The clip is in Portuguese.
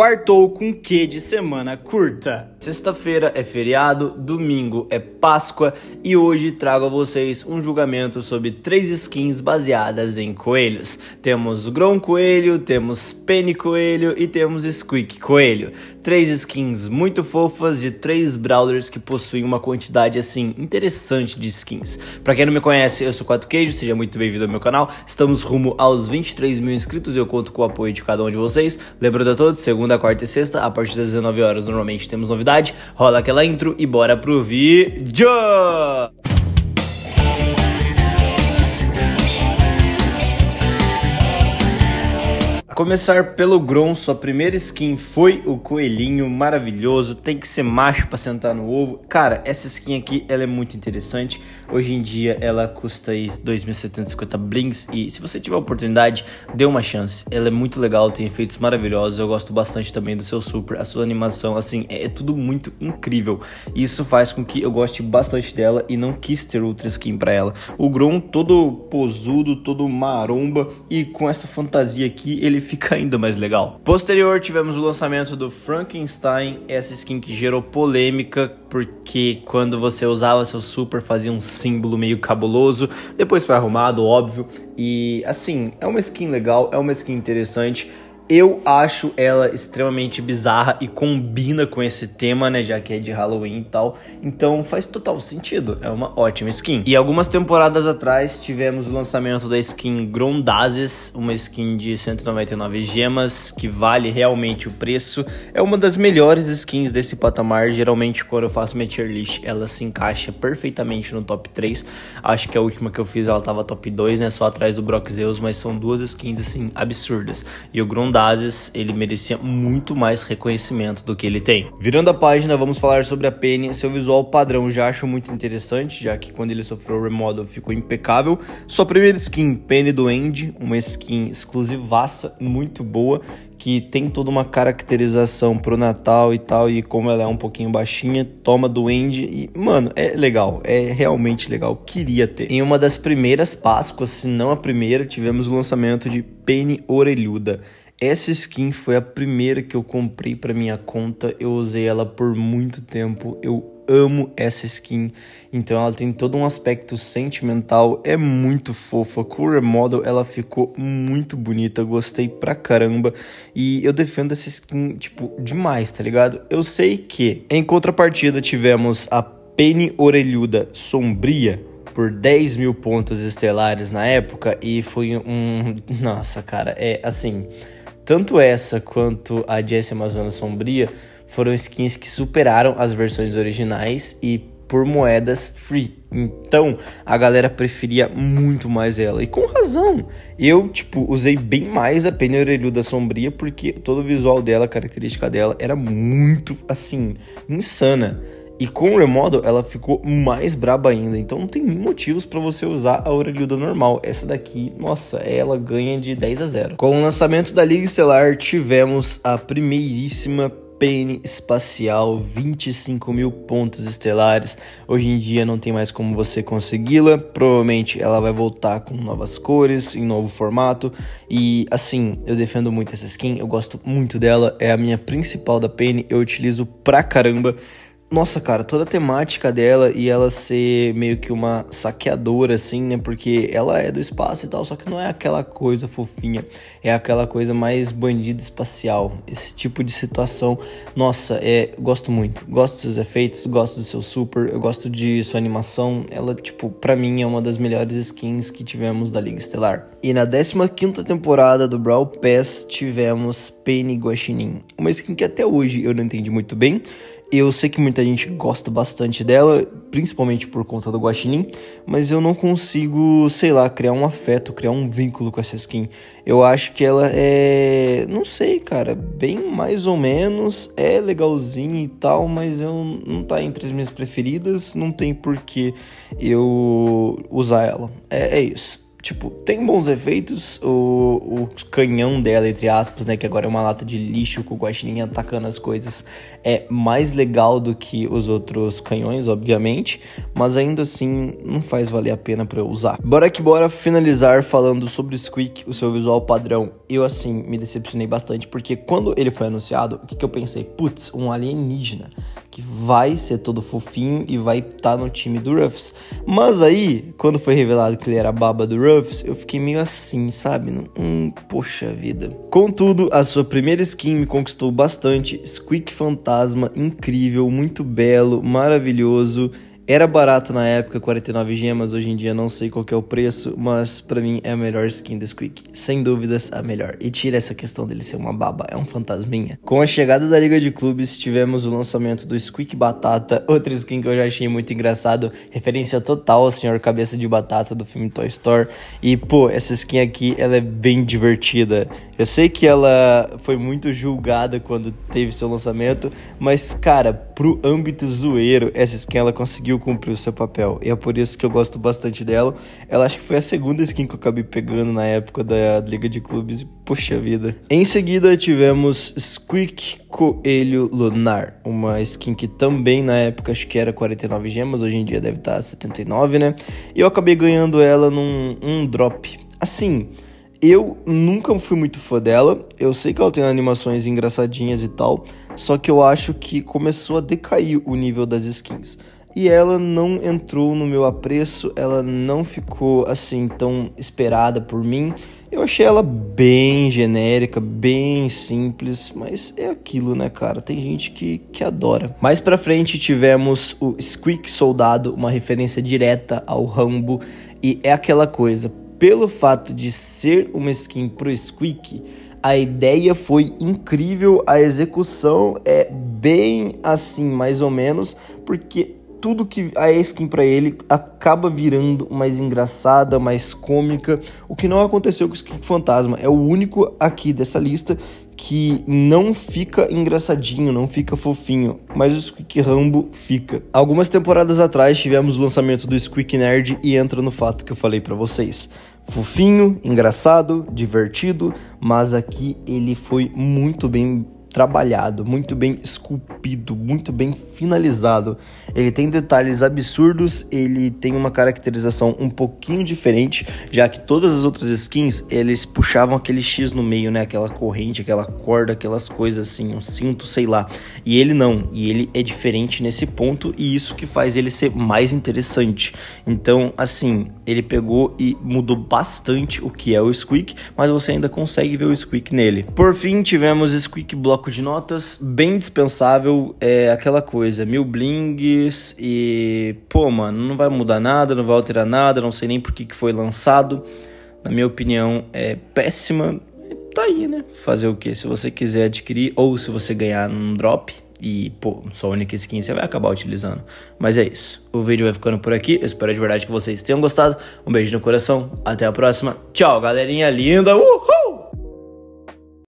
Quartou com que de semana curta. Sexta-feira é feriado, domingo é Páscoa e hoje trago a vocês um julgamento sobre três skins baseadas em coelhos. Temos Grom Coelho, temos Penny Coelho e temos Squeak Coelho. Três skins muito fofas de três Brawlers que possuem uma quantidade assim interessante de skins. Para quem não me conhece, eu sou Quatro Queijo, seja muito bem-vindo ao meu canal. Estamos rumo aos 23 mil inscritos e eu conto com o apoio de cada um de vocês. Lembrando a todos, segunda segunda, quarta e sexta, a partir das 19 horas normalmente temos novidade. Rola aquela intro e bora pro vídeo! A começar pelo Gron, sua primeira skin foi o coelhinho, maravilhoso, tem que ser macho para sentar no ovo. Cara, essa skin aqui, ela é muito interessante. Hoje em dia ela custa 2.750 blings e se você tiver oportunidade, dê uma chance. Ela é muito legal, tem efeitos maravilhosos, eu gosto bastante também do seu super, a sua animação, assim, é, é tudo muito incrível. Isso faz com que eu goste bastante dela e não quis ter outra skin para ela. O Gron todo posudo, todo maromba e com essa fantasia aqui, ele fica ainda mais legal. Posterior, tivemos o lançamento do Frankenstein, essa skin que gerou polêmica, porque quando você usava seu super fazia um símbolo meio cabuloso, depois foi arrumado, óbvio, e assim, é uma skin legal, é uma skin interessante, eu acho ela extremamente bizarra e combina com esse tema, né? Já que é de Halloween e tal. Então faz total sentido. É uma ótima skin. E algumas temporadas atrás tivemos o lançamento da skin Grondazes, uma skin de 199 gemas que vale realmente o preço. É uma das melhores skins desse patamar. Geralmente, quando eu faço minha tier list, ela se encaixa perfeitamente no top 3. Acho que a última que eu fiz ela tava top 2, né? Só atrás do Brock Zeus, mas são duas skins assim absurdas. E o Grondazes bases, ele merecia muito mais reconhecimento do que ele tem. Virando a página, vamos falar sobre a Penny. Seu visual padrão já acho muito interessante, já que quando ele sofreu o remodel ficou impecável. Sua primeira skin, Penny do End, uma skin exclusivaça, muito boa, que tem toda uma caracterização pro Natal e tal, e como ela é um pouquinho baixinha, toma do End e, mano, é legal, é realmente legal, queria ter. Em uma das primeiras Páscoas, se não a primeira, tivemos o lançamento de Penny Orelhuda. Essa skin foi a primeira que eu comprei para minha conta, eu usei ela por muito tempo, eu amo essa skin. Então ela tem todo um aspecto sentimental, é muito fofa. Com o ela ficou muito bonita, gostei pra caramba. E eu defendo essa skin, tipo, demais, tá ligado? Eu sei que em contrapartida tivemos a Penny Orelhuda Sombria, por 10 mil pontos estelares na época e foi um. Nossa, cara, é assim. Tanto essa quanto a Jessie Amazona Sombria foram skins que superaram as versões originais e por moedas free. Então a galera preferia muito mais ela. E com razão. Eu, tipo, usei bem mais a pena orelhuda sombria porque todo o visual dela, a característica dela, era muito, assim, insana. E com o remodel ela ficou mais braba ainda, então não tem nem motivos para você usar a orelhuda normal. Essa daqui, nossa, ela ganha de 10 a 0. Com o lançamento da Liga Estelar, tivemos a primeiríssima pene espacial, 25 mil pontas estelares. Hoje em dia não tem mais como você consegui-la. Provavelmente ela vai voltar com novas cores, em novo formato. E assim, eu defendo muito essa skin, eu gosto muito dela, é a minha principal da pene, eu utilizo pra caramba. Nossa, cara, toda a temática dela e ela ser meio que uma saqueadora, assim, né? Porque ela é do espaço e tal, só que não é aquela coisa fofinha, é aquela coisa mais bandida espacial. Esse tipo de situação, nossa, é, gosto muito. Gosto dos seus efeitos, gosto do seu super, eu gosto de sua animação. Ela, tipo, pra mim é uma das melhores skins que tivemos da Liga Estelar. E na 15 temporada do Brawl Pass tivemos Penny Guaxinim, uma skin que até hoje eu não entendi muito bem. Eu sei que muita gente gosta bastante dela, principalmente por conta do Guaxinim, mas eu não consigo, sei lá, criar um afeto, criar um vínculo com essa skin. Eu acho que ela é, não sei, cara, bem mais ou menos, é legalzinha e tal, mas eu não tá entre as minhas preferidas, não tem por que eu usar ela. É, é isso tipo, tem bons efeitos. O, o canhão dela, entre aspas, né? Que agora é uma lata de lixo com o guaxinim atacando as coisas. É mais legal do que os outros canhões, obviamente. Mas ainda assim, não faz valer a pena pra eu usar. Bora que bora finalizar falando sobre o Squeak, o seu visual padrão. Eu, assim, me decepcionei bastante. Porque quando ele foi anunciado, o que, que eu pensei? Putz, um alienígena que vai ser todo fofinho e vai estar tá no time do Ruffs. Mas aí, quando foi revelado que ele era a baba do Ruffs, eu fiquei meio assim, sabe? Hum, poxa vida. Contudo, a sua primeira skin me conquistou bastante. Squeak Fantasma, incrível, muito belo, maravilhoso. Era barato na época, 49 gemas, hoje em dia não sei qual é o preço, mas para mim é a melhor skin do Squeak, sem dúvidas a melhor. E tira essa questão dele ser uma baba, é um fantasminha. Com a chegada da Liga de Clubes, tivemos o lançamento do Squeak Batata, outra skin que eu já achei muito engraçado, referência total ao Senhor Cabeça de Batata do filme Toy Story. E pô, essa skin aqui, ela é bem divertida. Eu sei que ela foi muito julgada quando teve seu lançamento, mas, cara, pro âmbito zoeiro, essa skin ela conseguiu cumprir o seu papel. E é por isso que eu gosto bastante dela. Ela acho que foi a segunda skin que eu acabei pegando na época da Liga de Clubes. Poxa vida. Em seguida tivemos Squeak Coelho Lunar, uma skin que também na época acho que era 49 gemas, hoje em dia deve tá estar 79, né? E eu acabei ganhando ela num um drop. Assim, eu nunca fui muito fã dela. Eu sei que ela tem animações engraçadinhas e tal, só que eu acho que começou a decair o nível das skins. E ela não entrou no meu apreço, ela não ficou assim tão esperada por mim. Eu achei ela bem genérica, bem simples, mas é aquilo, né, cara? Tem gente que, que adora. Mais pra frente tivemos o Squeak Soldado, uma referência direta ao Rambo, e é aquela coisa pelo fato de ser uma skin pro Squeak, a ideia foi incrível, a execução é bem assim, mais ou menos, porque tudo que a skin para ele acaba virando mais engraçada, mais cômica, o que não aconteceu com o Squeak Fantasma. É o único aqui dessa lista que não fica engraçadinho, não fica fofinho, mas o Squeak Rambo fica. Algumas temporadas atrás tivemos o lançamento do Squeak Nerd e entra no fato que eu falei para vocês fofinho, engraçado, divertido, mas aqui ele foi muito bem trabalhado, muito bem esculpido muito bem finalizado. Ele tem detalhes absurdos, ele tem uma caracterização um pouquinho diferente, já que todas as outras skins, eles puxavam aquele X no meio, né? Aquela corrente, aquela corda, aquelas coisas assim, um cinto, sei lá. E ele não, e ele é diferente nesse ponto e isso que faz ele ser mais interessante. Então, assim, ele pegou e mudou bastante o que é o Squeak, mas você ainda consegue ver o Squeak nele. Por fim, tivemos Squeak bloco de notas, bem dispensável é aquela coisa, mil blings e. Pô, mano, não vai mudar nada, não vai alterar nada, não sei nem por que, foi lançado. Na minha opinião, é péssima. Tá aí, né? Fazer o que? Se você quiser adquirir ou se você ganhar num drop e, pô, só única skin você vai acabar utilizando. Mas é isso. O vídeo vai ficando por aqui. Eu espero de verdade que vocês tenham gostado. Um beijo no coração. Até a próxima. Tchau, galerinha linda. Uhul!